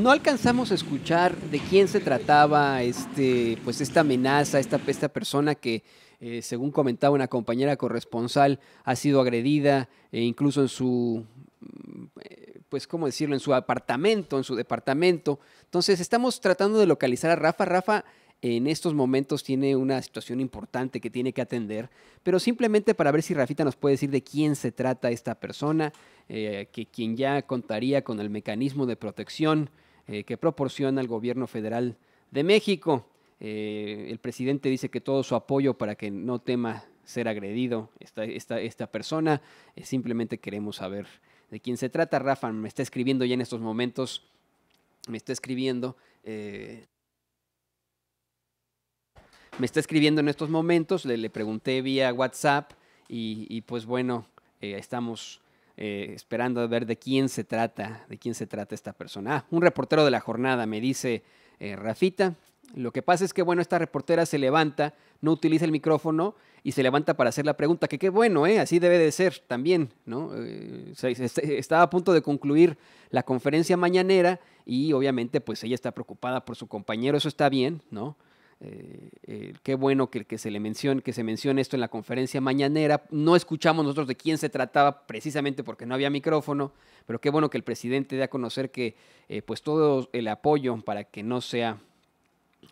No alcanzamos a escuchar de quién se trataba este, pues esta amenaza, esta, persona que, eh, según comentaba una compañera corresponsal, ha sido agredida e incluso en su, mm, pues cómo decirlo, en su apartamento, en su departamento. Entonces estamos tratando de localizar a Rafa. Rafa en estos momentos tiene una situación importante que tiene que atender, pero simplemente para ver si Rafita nos puede decir de quién se trata esta persona, eh, que quien ya contaría con el mecanismo de protección eh, que proporciona el gobierno federal de México. Eh, el presidente dice que todo su apoyo para que no tema ser agredido esta, esta persona. Eh, simplemente queremos saber de quién se trata. Rafa me está escribiendo ya en estos momentos. Me está escribiendo. me está escribiendo en estos momentos. Le, le pregunté vía WhatsApp. Y, y pues bueno, estamos eh, esperando a ver de quién se trata, de quién se trata esta persona. Ah, un reportero de la jornada me dice, eh, Rafita, lo que pasa es que, bueno, esta reportera se levanta, no utiliza el micrófono y se levanta para hacer la pregunta, que qué bueno, ¿eh? así debe de ser también, ¿no? Eh, este, estaba a punto de concluir la conferencia mañanera y obviamente pues ella está preocupada por su compañero, eso está bien, ¿no? Eh, eh, qué bueno que, se le mencione, que se mencione esto en la conferencia mañanera. No escuchamos nosotros de quién se trataba precisamente porque no había micrófono, pero qué bueno que el presidente dé a conocer que eh, pues todo el apoyo para que no sea,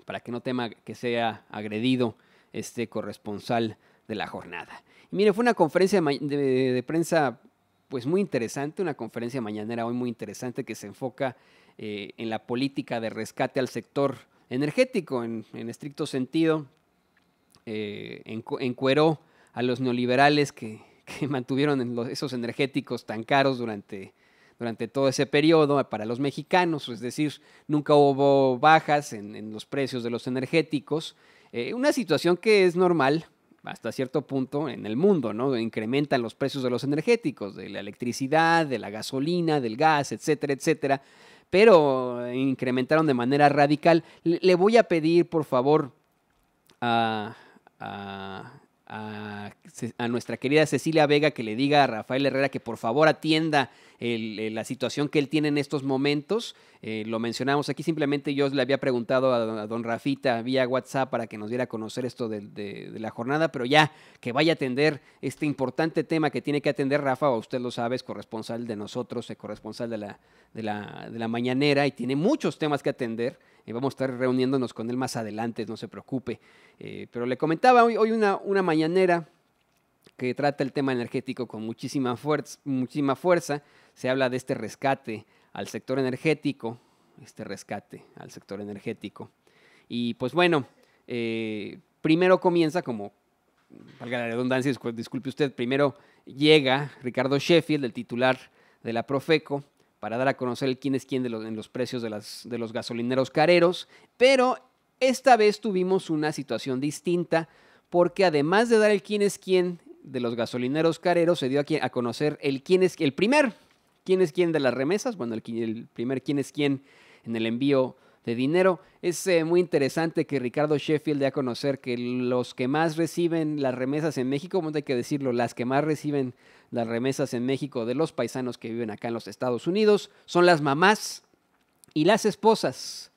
para que no tema que sea agredido este corresponsal de la jornada. Y mire, fue una conferencia de, prensa pues muy interesante, una conferencia mañanera hoy muy interesante que se enfoca eh, en la política de rescate al sector energético en, estricto sentido. Eh, encueró a los neoliberales que, mantuvieron esos energéticos tan caros durante, durante todo ese periodo eh, para los mexicanos, es decir, nunca hubo bajas en, los precios de los energéticos. Eh, una situación que es normal hasta cierto punto en el mundo, ¿no? Incrementan los precios de los energéticos, de la electricidad, de la gasolina, del gas, etcétera, etcétera. Pero incrementaron de manera radical. Le voy a pedir, por favor, a, a nuestra querida Cecilia Vega que le diga a Rafael Herrera que por favor atienda eh, la situación que él tiene en estos momentos. Eh, lo mencionamos aquí, simplemente yo le había preguntado a, don Rafita vía WhatsApp para que nos diera a conocer esto de, la jornada, pero ya que vaya a atender este importante tema que tiene que atender Rafa, usted lo sabe, es corresponsal de nosotros, es corresponsal de la, de la, mañanera y tiene muchos temas que atender eh, vamos a estar reuniéndonos con él más adelante, no se preocupe. pero le comentaba hoy, hoy una, una mañanera que trata el tema energético con muchísima, fuerza, muchísima fuerza. Se habla de este rescate al sector energético, este rescate al sector energético. Y pues bueno, eh, primero comienza como, valga la redundancia, disculpe usted, primero llega Ricardo Sheffield, el titular de la Profeco, para dar a conocer el quién es quién de en los precios de, las, de los gasolineros careros, pero esta vez tuvimos una situación distinta porque además de dar el quién es quién de los gasolineros careros se dio a conocer el quién es el primer quién es quién de las remesas, bueno, el, primer quién es quién en el envío de dinero. Es eh, muy interesante que Ricardo Sheffield dé a conocer que los que más reciben las remesas en México, hay que decirlo, las que más reciben las remesas en México de los paisanos que viven acá en los Estados Unidos son las mamás y las esposas.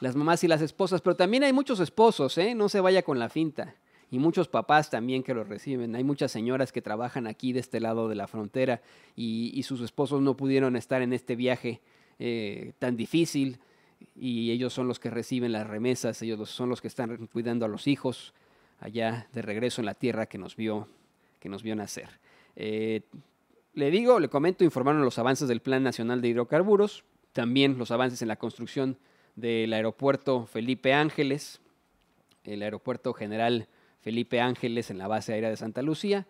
Las mamás y las esposas, pero también hay muchos esposos, ¿eh? No se vaya con la finta y muchos papás también que los reciben. Hay muchas señoras que trabajan aquí de este lado de la frontera y, sus esposos no pudieron estar en este viaje eh, tan difícil y ellos son los que reciben las remesas, ellos son los que están cuidando a los hijos allá de regreso en la tierra que nos vio, que nos vio nacer. Eh, le digo, le comento, informaron los avances del Plan Nacional de Hidrocarburos, también los avances en la construcción del aeropuerto Felipe Ángeles, el aeropuerto general Felipe Ángeles en la base aérea de Santa Lucía.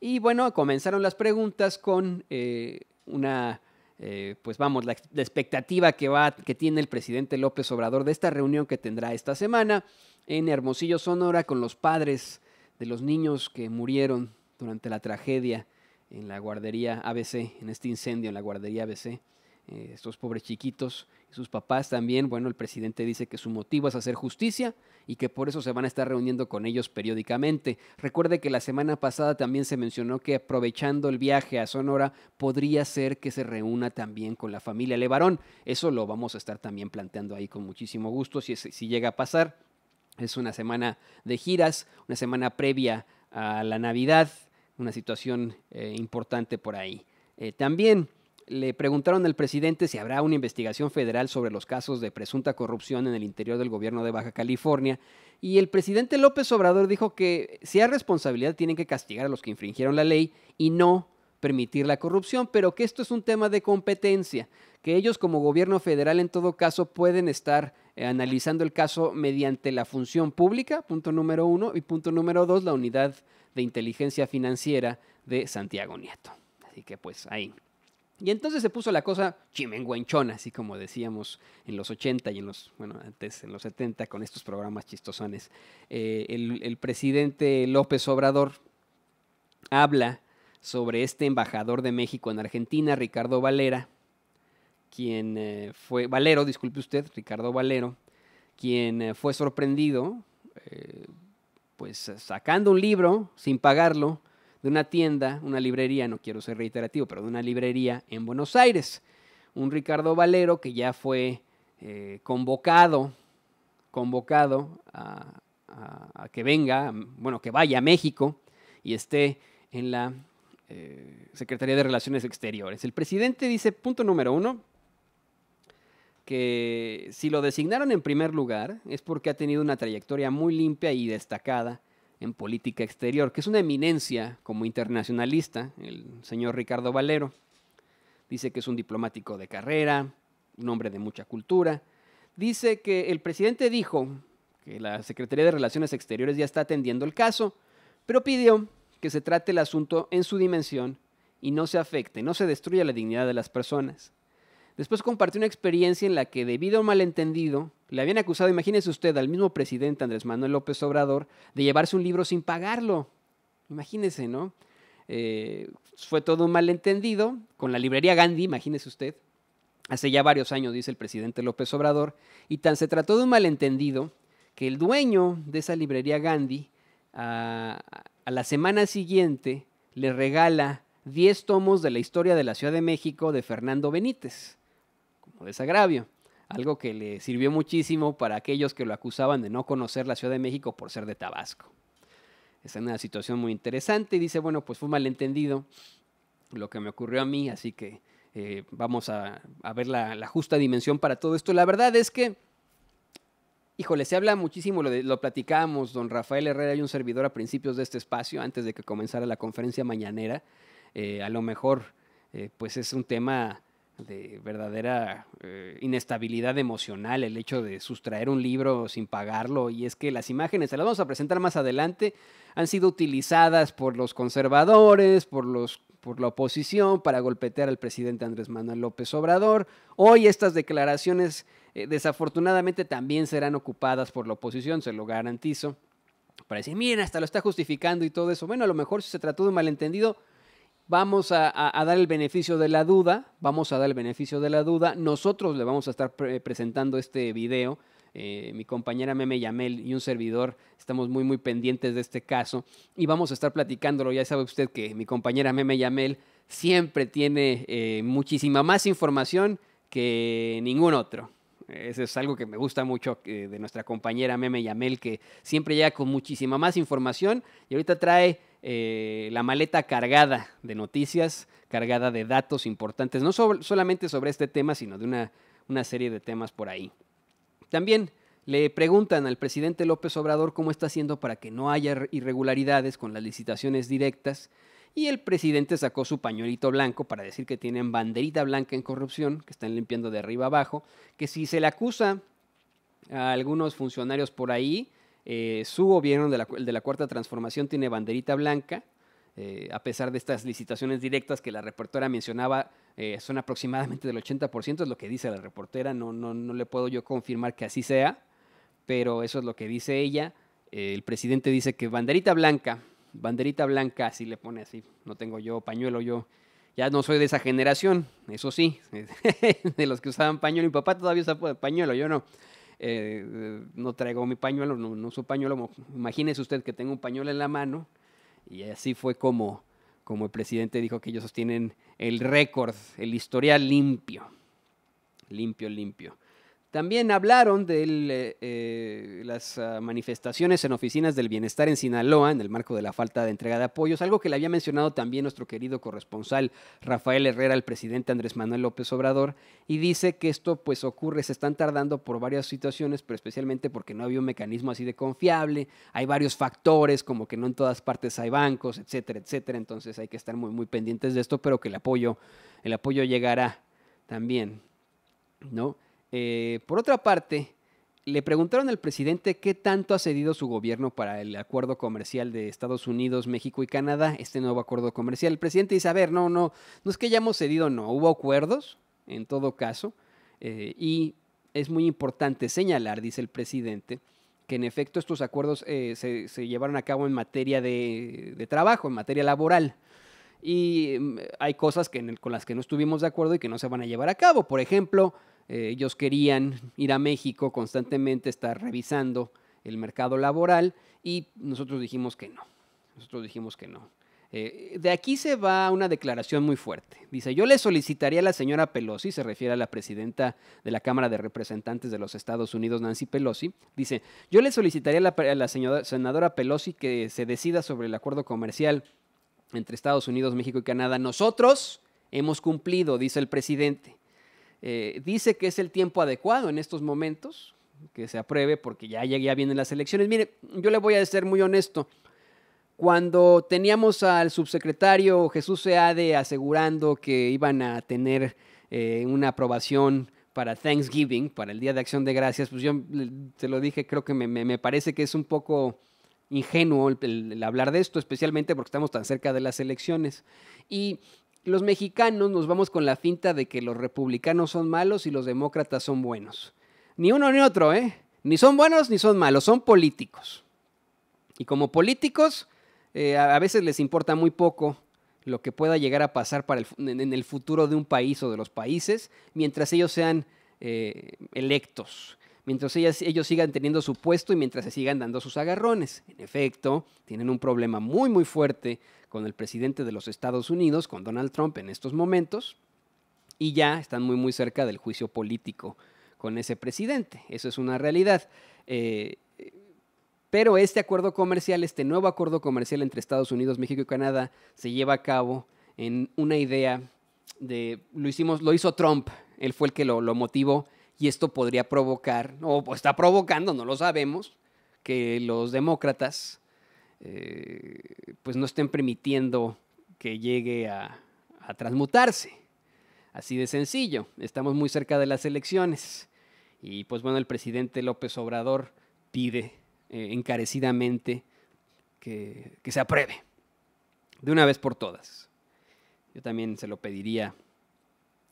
Y bueno, comenzaron las preguntas con eh, una, eh, pues vamos, la, expectativa que, va, que tiene el presidente López Obrador de esta reunión que tendrá esta semana en Hermosillo, Sonora, con los padres de los niños que murieron durante la tragedia en la guardería ABC, en este incendio en la guardería ABC eh, estos pobres chiquitos y sus papás también. Bueno, el presidente dice que su motivo es hacer justicia y que por eso se van a estar reuniendo con ellos periódicamente. Recuerde que la semana pasada también se mencionó que aprovechando el viaje a Sonora podría ser que se reúna también con la familia Levarón. Eso lo vamos a estar también planteando ahí con muchísimo gusto si, si llega a pasar. Es una semana de giras, una semana previa a la Navidad, una situación eh, importante por ahí. Eh, también le preguntaron al presidente si habrá una investigación federal sobre los casos de presunta corrupción en el interior del gobierno de Baja California y el presidente López Obrador dijo que si hay responsabilidad tienen que castigar a los que infringieron la ley y no permitir la corrupción, pero que esto es un tema de competencia, que ellos como gobierno federal en todo caso pueden estar eh, analizando el caso mediante la función pública, punto número uno, y punto número dos, la unidad de inteligencia financiera de Santiago Nieto. Así que pues ahí y entonces se puso la cosa chimenguenchona, así como decíamos en los 80 y en los, bueno, antes en los 70 con estos programas chistosones. Eh, el, presidente López Obrador habla sobre este embajador de México en Argentina, Ricardo Valera, quien eh, fue, Valero, disculpe usted, Ricardo Valero, quien eh, fue sorprendido, pues sacando un libro sin pagarlo, de una tienda, una librería, no quiero ser reiterativo, pero de una librería en Buenos Aires. Un Ricardo Valero que ya fue eh, convocado, convocado a, que venga, bueno, que vaya a México y esté en la eh, Secretaría de Relaciones Exteriores. El presidente dice, punto número uno, que si lo designaron en primer lugar es porque ha tenido una trayectoria muy limpia y destacada en política exterior, que es una eminencia como internacionalista, el señor Ricardo Valero. Dice que es un diplomático de carrera, un hombre de mucha cultura. Dice que el presidente dijo que la Secretaría de Relaciones Exteriores ya está atendiendo el caso, pero pidió que se trate el asunto en su dimensión y no se afecte, no se destruya la dignidad de las personas. Después compartió una experiencia en la que, debido a un malentendido, le habían acusado, imagínese usted, al mismo presidente Andrés Manuel López Obrador, de llevarse un libro sin pagarlo. Imagínese, ¿no? Eh, fue todo un malentendido con la librería Gandhi, imagínese usted. Hace ya varios años, dice el presidente López Obrador, y tan se trató de un malentendido que el dueño de esa librería Gandhi, a, a la semana siguiente, le regala 10 tomos de la historia de la Ciudad de México de Fernando Benítez o desagravio, algo que le sirvió muchísimo para aquellos que lo acusaban de no conocer la Ciudad de México por ser de Tabasco. Está en una situación muy interesante y dice, bueno, pues fue malentendido lo que me ocurrió a mí, así que eh, vamos a, ver la, justa dimensión para todo esto. La verdad es que, híjole, se habla muchísimo, lo, de, platicábamos, don Rafael Herrera y un servidor a principios de este espacio, antes de que comenzara la conferencia mañanera. Eh, a lo mejor, eh, pues es un tema de verdadera eh, inestabilidad emocional el hecho de sustraer un libro sin pagarlo y es que las imágenes, se las vamos a presentar más adelante, han sido utilizadas por los conservadores, por, los, por la oposición para golpetear al presidente Andrés Manuel López Obrador. Hoy estas declaraciones eh, desafortunadamente también serán ocupadas por la oposición, se lo garantizo. Para decir, miren, hasta lo está justificando y todo eso. Bueno, a lo mejor si se trató de un malentendido, vamos a, dar el beneficio de la duda, vamos a dar el beneficio de la duda, nosotros le vamos a estar presentando este video, eh, mi compañera Meme Yamel y un servidor estamos muy muy pendientes de este caso y vamos a estar platicándolo, ya sabe usted que mi compañera Meme Yamel siempre tiene eh, muchísima más información que ningún otro. Eso es algo que me gusta mucho eh, de nuestra compañera Meme Yamel, que siempre llega con muchísima más información y ahorita trae eh, la maleta cargada de noticias, cargada de datos importantes, no solamente sobre este tema, sino de una, una serie de temas por ahí. También le preguntan al presidente López Obrador cómo está haciendo para que no haya irregularidades con las licitaciones directas y el presidente sacó su pañuelito blanco para decir que tienen banderita blanca en corrupción, que están limpiando de arriba abajo, que si se le acusa a algunos funcionarios por ahí, eh, su gobierno, de la, de la Cuarta Transformación, tiene banderita blanca, eh, a pesar de estas licitaciones directas que la reportera mencionaba, eh, son aproximadamente del 80%, es lo que dice la reportera, no, no, no le puedo yo confirmar que así sea, pero eso es lo que dice ella. el presidente dice que banderita blanca, banderita blanca, así le pone así, no tengo yo pañuelo, yo ya no soy de esa generación, eso sí, de los que usaban pañuelo, mi papá todavía usa pañuelo, yo no. Eh, no traigo mi pañuelo, no, su uso pañuelo. Imagínese usted que tengo un pañuelo en la mano. Y así fue como, como el presidente dijo que ellos sostienen el récord, el historial limpio. Limpio, limpio. También hablaron de eh, eh, las ah, manifestaciones en oficinas del bienestar en Sinaloa en el marco de la falta de entrega de apoyos, algo que le había mencionado también nuestro querido corresponsal Rafael Herrera, el presidente Andrés Manuel López Obrador, y dice que esto pues ocurre, se están tardando por varias situaciones, pero especialmente porque no había un mecanismo así de confiable, hay varios factores, como que no en todas partes hay bancos, etcétera, etcétera, entonces hay que estar muy, muy pendientes de esto, pero que el apoyo, el apoyo llegará también, ¿no? Eh, por otra parte, le preguntaron al presidente qué tanto ha cedido su gobierno para el acuerdo comercial de Estados Unidos, México y Canadá, este nuevo acuerdo comercial. El presidente dice, a ver, no, no, no es que hayamos cedido, no, hubo acuerdos, en todo caso, eh, y es muy importante señalar, dice el presidente, que en efecto estos acuerdos eh, se, llevaron a cabo en materia de, trabajo, en materia laboral. Y mm, hay cosas con las que no estuvimos de acuerdo y que no se van a llevar a cabo. Por ejemplo, eh, ellos querían ir a México constantemente, estar revisando el mercado laboral y nosotros dijimos que no. Nosotros dijimos que no. Eh, de aquí se va una declaración muy fuerte. Dice, yo le solicitaría a la señora Pelosi, se refiere a la presidenta de la Cámara de Representantes de los Estados Unidos, Nancy Pelosi, dice, yo le solicitaría a la, señora, senadora Pelosi que se decida sobre el acuerdo comercial entre Estados Unidos, México y Canadá. Nosotros hemos cumplido, dice el presidente. Eh, dice que es el tiempo adecuado en estos momentos, que se apruebe porque ya, vienen las elecciones. Mire, yo le voy a ser muy honesto. Cuando teníamos al subsecretario Jesús Seade asegurando que iban a tener eh, una aprobación para Thanksgiving, para el Día de Acción de Gracias, pues yo te lo dije, creo que me, parece que es un poco ingenuo el, el, hablar de esto, especialmente porque estamos tan cerca de las elecciones. Y los mexicanos nos vamos con la finta de que los republicanos son malos y los demócratas son buenos. Ni uno ni otro, ¿eh? Ni son buenos ni son malos, son políticos. Y como políticos, eh, a veces les importa muy poco lo que pueda llegar a pasar en el futuro de un país o de los países, mientras ellos sean eh, electos mientras ellos sigan teniendo su puesto y mientras se sigan dando sus agarrones. En efecto, tienen un problema muy muy fuerte con el presidente de los Estados Unidos, con Donald Trump en estos momentos, y ya están muy muy cerca del juicio político con ese presidente. Eso es una realidad. Eh, pero este acuerdo comercial, este nuevo acuerdo comercial entre Estados Unidos, México y Canadá, se lleva a cabo en una idea de lo hicimos, lo hizo Trump, él fue el que lo motivó y esto podría provocar, o está provocando, no lo sabemos, que los demócratas eh, pues no estén permitiendo que llegue a, transmutarse. Así de sencillo, estamos muy cerca de las elecciones y pues bueno, el presidente López Obrador pide eh, encarecidamente que se apruebe de una vez por todas. Yo también se lo pediría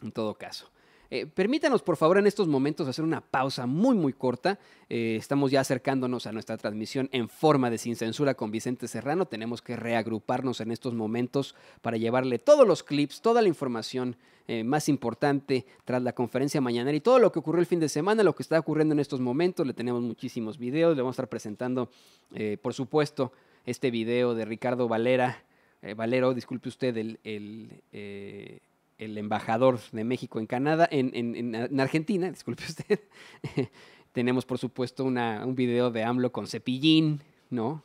en todo caso. Eh, permítanos, por favor, en estos momentos hacer una pausa muy, muy corta. Eh, estamos ya acercándonos a nuestra transmisión en forma de Sin Censura con Vicente Serrano. Tenemos que reagruparnos en estos momentos para llevarle todos los clips, toda la información eh, más importante tras la conferencia mañana y todo lo que ocurrió el fin de semana, lo que está ocurriendo en estos momentos. Le tenemos muchísimos videos, le vamos a estar presentando, por supuesto, este video de Ricardo Valera. Valero, disculpe usted, el el embajador de México en Canadá, en, Argentina, disculpe usted. Tenemos, por supuesto, un video de AMLO con cepillín, ¿no?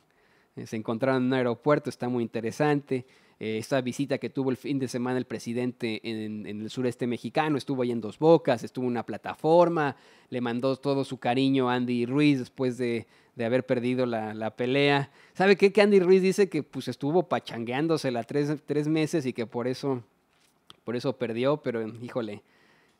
Eh, se encontraron en un aeropuerto, está muy interesante. Eh, esta visita que tuvo el fin de semana el presidente en, el sureste mexicano, estuvo ahí en Dos Bocas, estuvo en una plataforma, le mandó todo su cariño a Andy Ruiz después de, haber perdido la, pelea. ¿Sabe qué? Que Andy Ruiz dice que pues estuvo pachangueándosela tres meses y que por eso por eso perdió, pero híjole,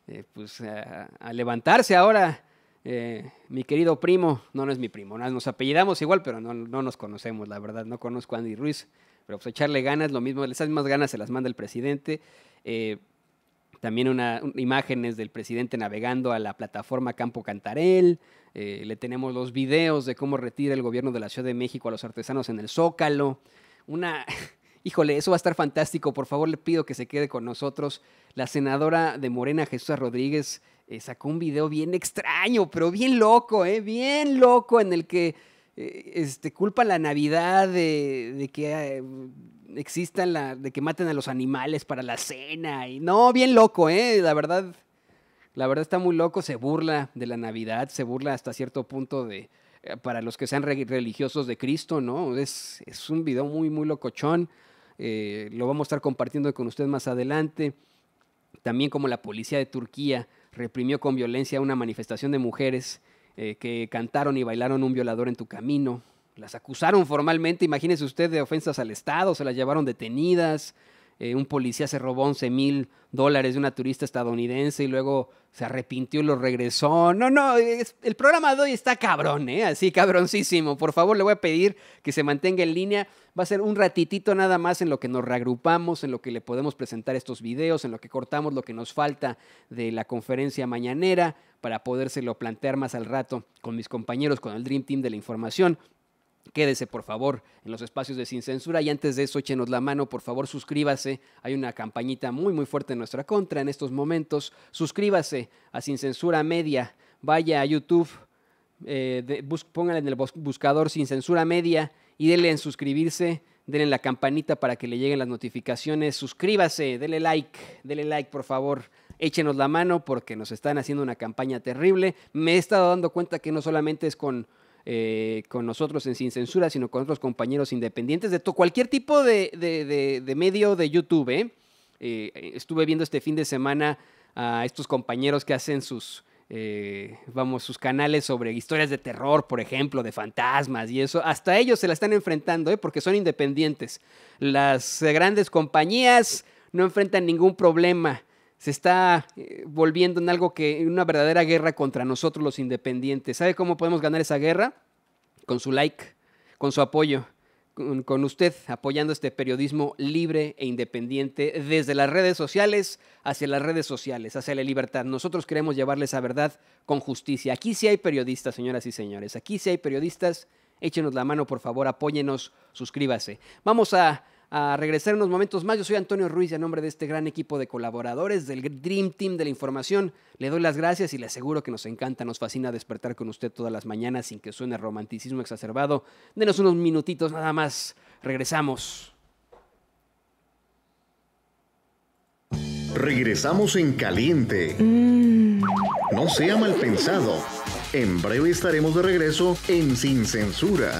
eh, pues a, levantarse ahora, eh, mi querido primo, no, no es mi primo, nos apellidamos igual, pero no, nos conocemos, la verdad, no conozco a Andy Ruiz, pero pues echarle ganas, lo mismo, esas mismas ganas se las manda el presidente. Eh, también una, imágenes del presidente navegando a la plataforma Campo Cantarel. le tenemos los videos de cómo retira el gobierno de la Ciudad de México a los artesanos en el Zócalo. Una, Híjole, eso va a estar fantástico. Por favor, le pido que se quede con nosotros. La senadora de Morena, Jesús Rodríguez, eh, sacó un video bien extraño, pero bien loco, eh, bien loco, en el que eh, este, culpa la Navidad de, que eh, existan la, de que maten a los animales para la cena. Y, no, bien loco, eh, la verdad. La verdad está muy loco, se burla de la Navidad, se burla hasta cierto punto de, para los que sean religiosos de Cristo, ¿no? Es, es un video muy, muy locochón. Eh, lo vamos a estar compartiendo con usted más adelante. También como la policía de Turquía reprimió con violencia una manifestación de mujeres eh, que cantaron y bailaron un violador en tu camino. Las acusaron formalmente, imagínese usted, de ofensas al Estado, se las llevaron detenidas, eh, un policía se robó 11 mil dólares de una turista estadounidense y luego se arrepintió y lo regresó. No, no, el programa de hoy está cabrón, ¿eh? Así, cabroncísimo. Por favor, le voy a pedir que se mantenga en línea. Va a ser un ratitito nada más en lo que nos reagrupamos, en lo que le podemos presentar estos videos, en lo que cortamos lo que nos falta de la conferencia mañanera para podérselo plantear más al rato con mis compañeros, con el Dream Team de la Información quédese por favor en los espacios de Sin Censura y antes de eso échenos la mano, por favor suscríbase, hay una campañita muy muy fuerte en nuestra contra en estos momentos, suscríbase a Sin Censura Media, vaya a YouTube, eh, póngale en el buscador Sin Censura Media y denle en suscribirse, denle en la campanita para que le lleguen las notificaciones, suscríbase, denle like, denle like por favor échenos la mano porque nos están haciendo una campaña terrible. Me he estado dando cuenta que no solamente es con eh, con nosotros en Sin Censura, sino con otros compañeros independientes de cualquier tipo de, medio de YouTube. ¿eh? Eh, estuve viendo este fin de semana a estos compañeros que hacen sus, vamos, sus canales sobre historias de terror, por ejemplo, de fantasmas y eso. Hasta ellos se la están enfrentando, porque son independientes. Las grandes compañías no enfrentan ningún problema se está eh, volviendo en algo que, una verdadera guerra contra nosotros los independientes. ¿Sabe cómo podemos ganar esa guerra? Con su like, con su apoyo, con, usted apoyando este periodismo libre e independiente desde las redes sociales hacia las redes sociales, hacia la libertad. Nosotros queremos llevarles esa verdad con justicia. Aquí sí hay periodistas, señoras y señores. Aquí sí hay periodistas. Échenos la mano, por favor, apóyenos, suscríbase. Vamos a a regresar en unos momentos más. Yo soy Antonio Ruiz y a nombre de este gran equipo de colaboradores del Dream Team de la Información, le doy las gracias y le aseguro que nos encanta, nos fascina despertar con usted todas las mañanas sin que suene romanticismo exacerbado. Denos unos minutitos nada más. Regresamos. Regresamos en caliente. Mm. No sea mal pensado. En breve estaremos de regreso en Sin Censura.